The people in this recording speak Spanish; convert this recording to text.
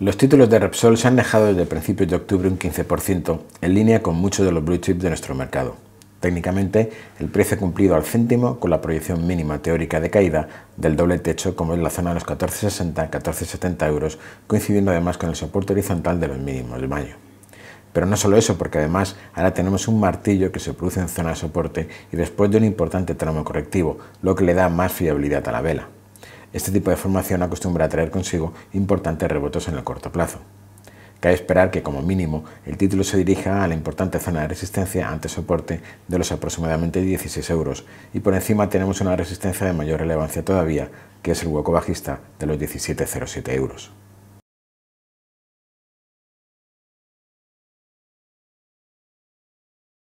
Los títulos de Repsol se han dejado desde principios de octubre un 15%, en línea con muchos de los blue chips de nuestro mercado. Técnicamente, el precio ha cumplido al céntimo con la proyección mínima teórica de caída del doble techo, como es la zona de los 14,60-14,70 euros, coincidiendo además con el soporte horizontal de los mínimos de mayo. Pero no solo eso, porque además ahora tenemos un martillo que se produce en zona de soporte y después de un importante tramo correctivo, lo que le da más fiabilidad a la vela. Este tipo de formación acostumbra a traer consigo importantes rebotos en el corto plazo. Cabe esperar que, como mínimo, el título se dirija a la importante zona de resistencia ante soporte de los aproximadamente 16 euros y por encima tenemos una resistencia de mayor relevancia todavía, que es el hueco bajista de los 17,07 euros.